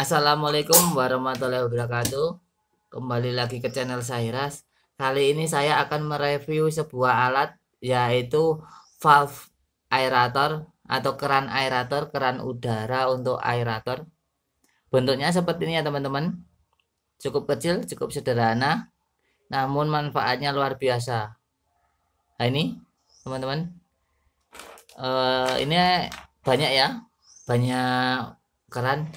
Assalamualaikum warahmatullahi wabarakatuh. Kembali lagi ke channel Sairas. Kali ini saya akan mereview sebuah alat yaitu valve aerator atau keran aerator, keran udara untuk aerator. Bentuknya seperti ini ya teman-teman. Cukup kecil, cukup sederhana, namun manfaatnya luar biasa. Nah, ini teman-teman. Uh, ini banyak ya, banyak keran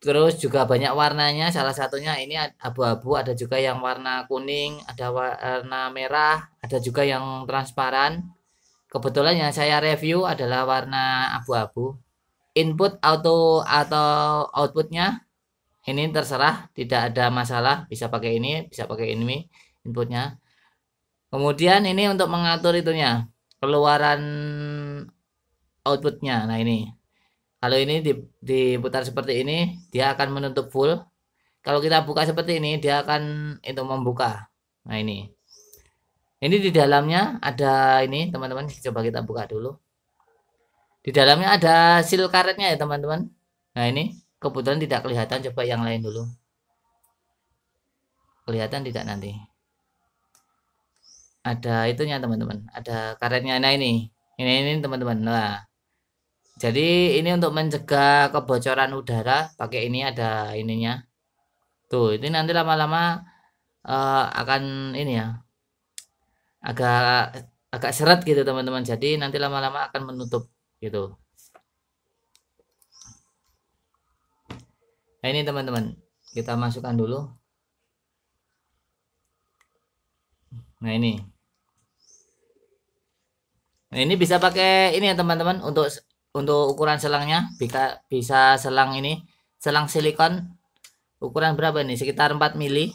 Terus juga banyak warnanya, salah satunya ini abu-abu, ada juga yang warna kuning, ada warna merah, ada juga yang transparan. Kebetulan yang saya review adalah warna abu-abu. Input auto atau outputnya ini terserah, tidak ada masalah, bisa pakai ini, bisa pakai ini inputnya. Kemudian ini untuk mengatur itunya, keluaran outputnya. Nah ini kalau ini diputar seperti ini dia akan menutup full kalau kita buka seperti ini dia akan itu membuka nah ini ini di dalamnya ada ini teman-teman coba kita buka dulu di dalamnya ada seal karetnya ya teman-teman nah ini kebetulan tidak kelihatan coba yang lain dulu kelihatan tidak nanti ada itunya teman-teman ada karetnya nah ini ini ini teman-teman nah jadi ini untuk mencegah kebocoran udara pakai ini ada ininya tuh ini nanti lama-lama uh, akan ini ya agak agak seret gitu teman-teman jadi nanti lama-lama akan menutup gitu nah ini teman-teman kita masukkan dulu nah ini nah ini bisa pakai ini ya teman-teman untuk untuk ukuran selangnya bisa bisa selang ini selang silikon ukuran berapa ini sekitar 4 mili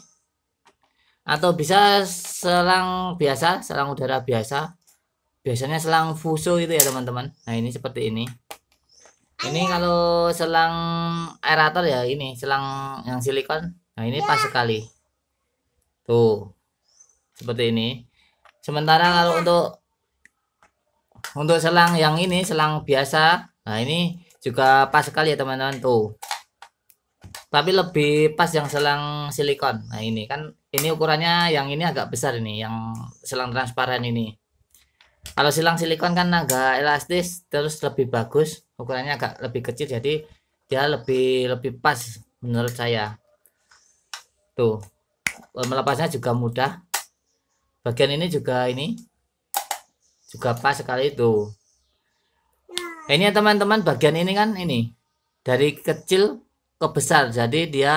atau bisa selang biasa selang udara biasa biasanya selang fuso itu ya teman-teman nah ini seperti ini ini kalau selang aerator ya ini selang yang silikon nah ini pas sekali tuh seperti ini sementara kalau untuk untuk selang yang ini selang biasa nah ini juga pas sekali ya teman-teman tuh tapi lebih pas yang selang silikon nah ini kan ini ukurannya yang ini agak besar ini yang selang transparan ini kalau silang silikon kan agak elastis terus lebih bagus ukurannya agak lebih kecil jadi dia lebih lebih pas menurut saya tuh melepasnya juga mudah bagian ini juga ini juga pas sekali itu ini ya teman-teman bagian ini kan ini dari kecil ke besar jadi dia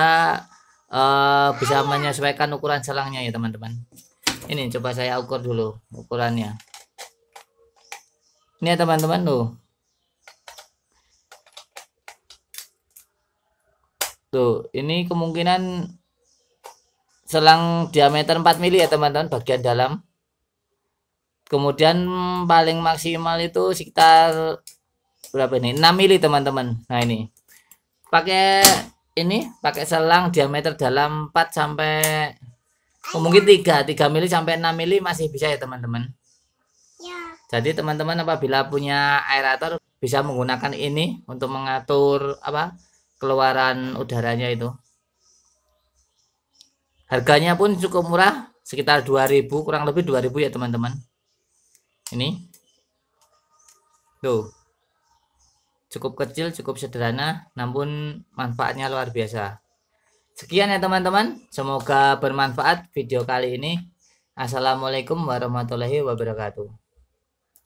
uh, bisa menyesuaikan ukuran selangnya ya teman-teman ini coba saya ukur dulu ukurannya ini ya teman-teman tuh tuh ini kemungkinan selang diameter 4 mili ya teman-teman bagian dalam kemudian paling maksimal itu sekitar berapa ini 6 mili teman-teman nah ini pakai ini pakai selang diameter dalam 4 sampai oh, mungkin 3 3 mili sampai 6 mili masih bisa ya teman-teman ya. jadi teman-teman apabila punya aerator bisa menggunakan ini untuk mengatur apa keluaran udaranya itu harganya pun cukup murah sekitar 2000 kurang lebih 2000 ya teman-teman ini tuh cukup kecil cukup sederhana namun manfaatnya luar biasa sekian ya teman-teman semoga bermanfaat video kali ini assalamualaikum warahmatullahi wabarakatuh